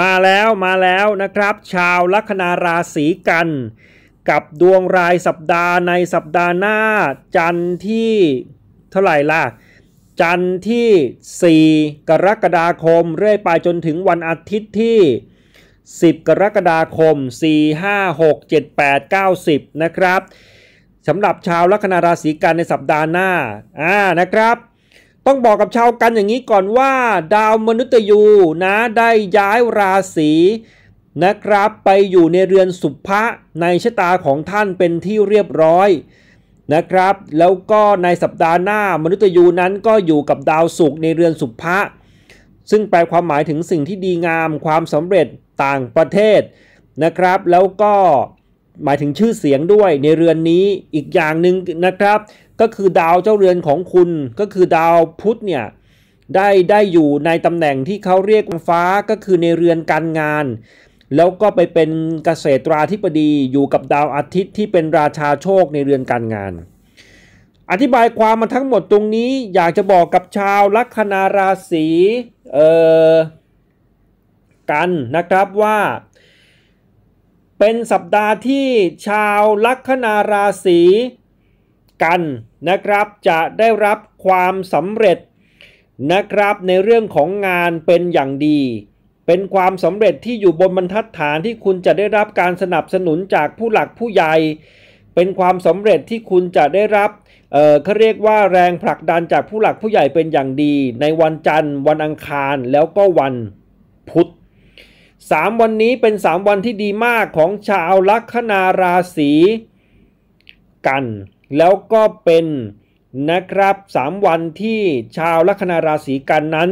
มาแล้วมาแล้วนะครับ ชาวลัคนาราศีกัน กับดวงรายสัปดาห์ในสัปดาห์หน้า จันทร์ที่ เท่าไหร่ล่ะจันทร์ที่ 4 กรกฎาคมเรื่อยไปจนถึงวันอาทิตย์ที่ 10 กรกฎาคม 4 5 6 7 8 9 10 นะครับสำหรับชาวลัคนาราศีกันในสัปดาห์หน้าอ่านะครับต้องบอกกับชาวกันอย่างนี้ก่อนว่า ดาวมนุษยูนะได้ย้ายราศีนะครับ ไปอยู่ในเรือนสุภะในชะตาของท่านเป็นที่เรียบร้อยนะครับ แล้วก็ในสัปดาห์หน้ามนุษยูนั้นก็อยู่กับดาวศุกร์ในเรือนสุภะ ซึ่งแปลความหมายถึงสิ่งที่ดีงามความสำเร็จต่างประเทศนะครับ แล้วก็หมายถึงชื่อเสียงด้วยในเรือนนี้อีกอย่างหนึ่งนะครับ ก็คือดาวเจ้าเรือนของคุณ ก็คือดาวพุธเนี่ย ได้ ได้อยู่ในตำแหน่งที่เขาเรียกฟ้าก็คือในเรือนการงาน แล้วก็ไปเป็นเกษตราธิบดีอยู่กับดาวอาทิตย์ที่เป็นราชาโชคในเรือนการงาน อธิบายความมาทั้งหมดตรงนี้ อยากจะบอกกับชาวลัคนาราศีเอ่อกันนะครับว่าเป็นสัปดาห์ที่ชาวลัคนาราศีกันนะครับจะได้รับความสำเร็จนะครับในเรื่องของงานเป็นอย่างดี เป็นความสำเร็จที่อยู่บนบรรทัดฐานที่คุณจะได้รับการสนับสนุนจากผู้หลักผู้ใหญ่ เป็นความสำเร็จที่คุณจะได้รับ เออเขาเรียกว่าแรงผลักดันจากผู้หลักผู้ใหญ่เป็นอย่างดี ในวันจันทร์วันอังคารแล้วก็วันพุธ3 วันนี้เป็น 3วันที่ดีมากของชาวลัคนาราศีกัน แล้วก็เป็นนะครับ3วันที่ชาวลัคนาราศีกันนั้น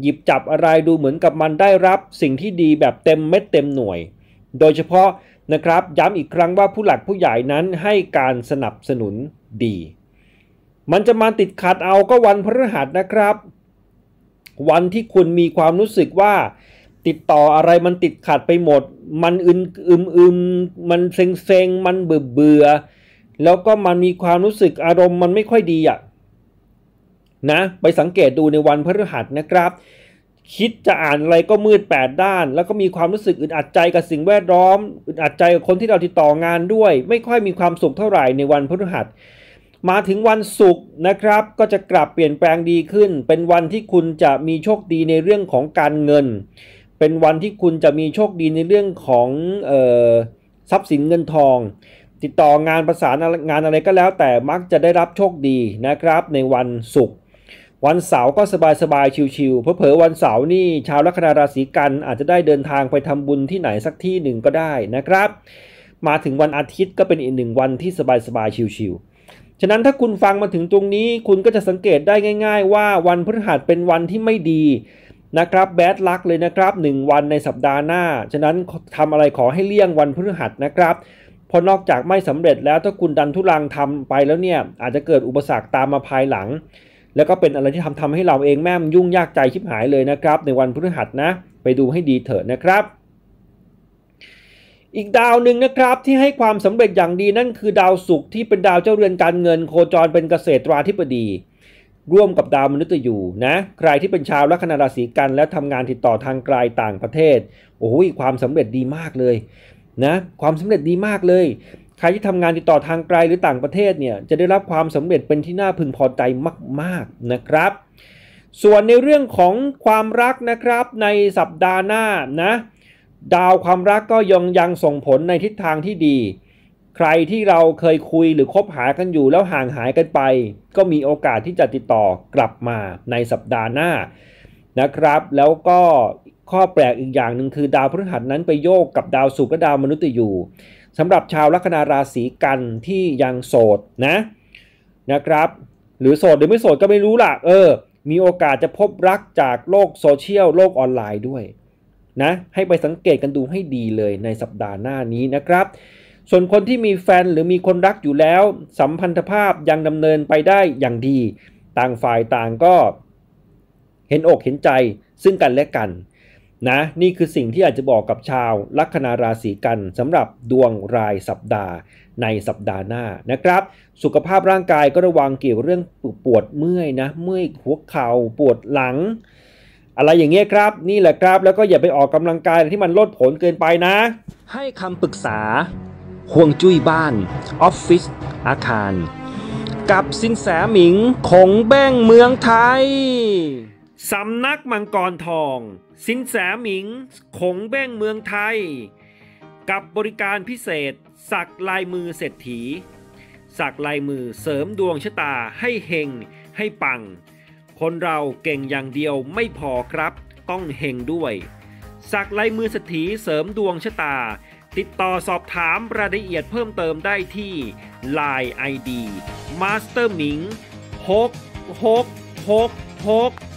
หยิบจับอะไรดูเหมือนกับมันได้รับสิ่งที่ดีแบบเต็มเม็ดเต็มหน่วย โดยเฉพาะนะครับย้ำอีกครั้งว่าผู้หลักผู้ใหญ่นั้นให้การสนับสนุนดี มันจะมาติดขัดเอาก็วันพฤหัสนะครับ วันที่คุณมีความรู้สึกว่าติดต่ออะไรมันติดขัดไปหมด มันอึนอึมอึมมันเซ็งเซ็งมันเบื่อเบื่อแล้วก็มันมีความรู้สึกอารมณ์มันไม่ค่อยดีอะ่ะนะ ไปสังเกตดูในวันพฤหัสนะครับ คิดจะอ่านอะไรก็มืดแปดด้าน แล้วก็มีความรู้สึกอึดอัดใจกับสิ่งแวดล้อม อึดอัดใจกับคนที่เราติดต่องานด้วย ไม่ค่อยมีความสุขเท่าไหร่ในวันพฤหัส มาถึงวันศุกร์นะครับ ก็จะกลับเปลี่ยนแปลงดีขึ้น เป็นวันที่คุณจะมีโชคดีในเรื่องของการเงินเป็นวันที่คุณจะมีโชคดีในเรื่องของออทรัพย์สินเงินทอง ติดต่องานประสานงานอะไรก็แล้วแต่มักจะได้รับโชคดีนะครับ ในวันศุกร์วันเสาร์ก็สบายสบายชิวๆเพราะเผลอวันเสาร์นี่ ชาวลัคนาราศีกันอาจจะได้เดินทางไปทำบุญที่ไหนสักที่หนึ่งก็ได้นะครับ มาถึงวันอาทิตย์ก็เป็นอีกหนึ่งวันที่สบายสบายชิวๆฉะนั้นถ้าคุณฟังมาถึงตรงนี้คุณก็จะสังเกตได้ง่ายๆว่าวันพฤหัสเป็นวันที่ไม่ดีนะครับแบดลักเลยนะครับ 1 วันในสัปดาห์หน้า ฉะนั้นทำอะไรขอให้เลี่ยงวันพฤหัสนะครับพราะนอกจากไม่สำเร็จแล้วถ้าคุณดันทุรังทำไปแล้วเนี่ยอาจจะเกิดอุปสรรคตามมาภายหลัง แล้วก็เป็นอะไรที่ทำทำให้เราเองแม่มยุ่งยากใจชิบหายเลยนะครับในวันพฤหัสนะไปดูให้ดีเถิดนะครับ อีกดาวหนึ่งนะครับที่ให้ความสำเร็จอย่างดีนั่นคือดาวศุกร์ที่เป็นดาวเจ้าเรือนการเงินโคจรเป็นเกษตราธิบดีร่วมกับดาวมนุษย์อยู่นะใครที่เป็นชาวลัคนาราศีกัน และททำงานติดต่อทางไกลต่างประเทศโอ้โหความสำเร็จดีมากเลยนะความสำเร็จดีมากเลย ใครที่ทำงานติดต่อทางไกลหรือต่างประเทศเนี่ยจะได้รับความสำเร็จเป็นที่น่าพึงพอใจมากๆนะครับ ส่วนในเรื่องของความรักนะครับในสัปดาห์หน้านะดาวความรักก็ยังยังส่งผลในทิศทางที่ดีใครที่เราเคยคุยหรือคบหากันอยู่แล้วห่างหายกันไป ก็มีโอกาสที่จะติดต่อกลับมาในสัปดาห์หน้านะครับ แล้วก็ข้อแปลกอีกอย่างหนึ่งคือดาวพฤหัสนั้นไปโยกกับดาวศุกร์และดาวมนุษย์อยู่สำหรับชาวลัคนาราศีกันที่ยังโสดนะนะครับ หรือโสดหรือไม่โสดก็ไม่รู้ล่ะเออ มีโอกาสจะพบรักจากโลกโซเชียลโลกออนไลน์ด้วยนะให้ไปสังเกตกันดูให้ดีเลยในสัปดาห์หน้านี้นะครับส่วนคนที่มีแฟนหรือมีคนรักอยู่แล้ว สัมพันธภาพยังดำเนินไปได้อย่างดี ต่างฝ่ายต่างก็ เห็นอกเห็นใจซึ่งกันและกันนะ นี่คือสิ่งที่อาจจะบอกกับชาวลัคนาราศีกันสำหรับดวงรายสัปดาห์ในสัปดาห์หน้านะครับ สุขภาพร่างกายก็ระวังเกี่ยวเรื่องปวดเมื่อยนะ เมื่อยหัวเข่าปวดหลัง อะไรอย่างเงี้ยครับ นี่แหละครับแล้วก็อย่าไปออกกำลังกายที่มันลดผลเกินไปนะ ให้คำปรึกษาห่วงจุ้ยบ้านออฟฟิศอาคาร กับสินแสหมิงของแบ้งเมืองไทย สำนักมังกรทอง สินแสหมิงของแบ้งเมืองไทย กับบริการพิเศษสักลายมือเศรษฐีสักลายมือเสริมดวงชะตาให้เฮงให้ปัง คนเราเก่งอย่างเดียวไม่พอครับ ต้องเฮงด้วยสักลายมือเศรษฐีเสริมดวงชะตาติดต่อสอบถามรายละเอียดเพิ่มเติมได้ที่ Line ID Master Ming 6 6 6 6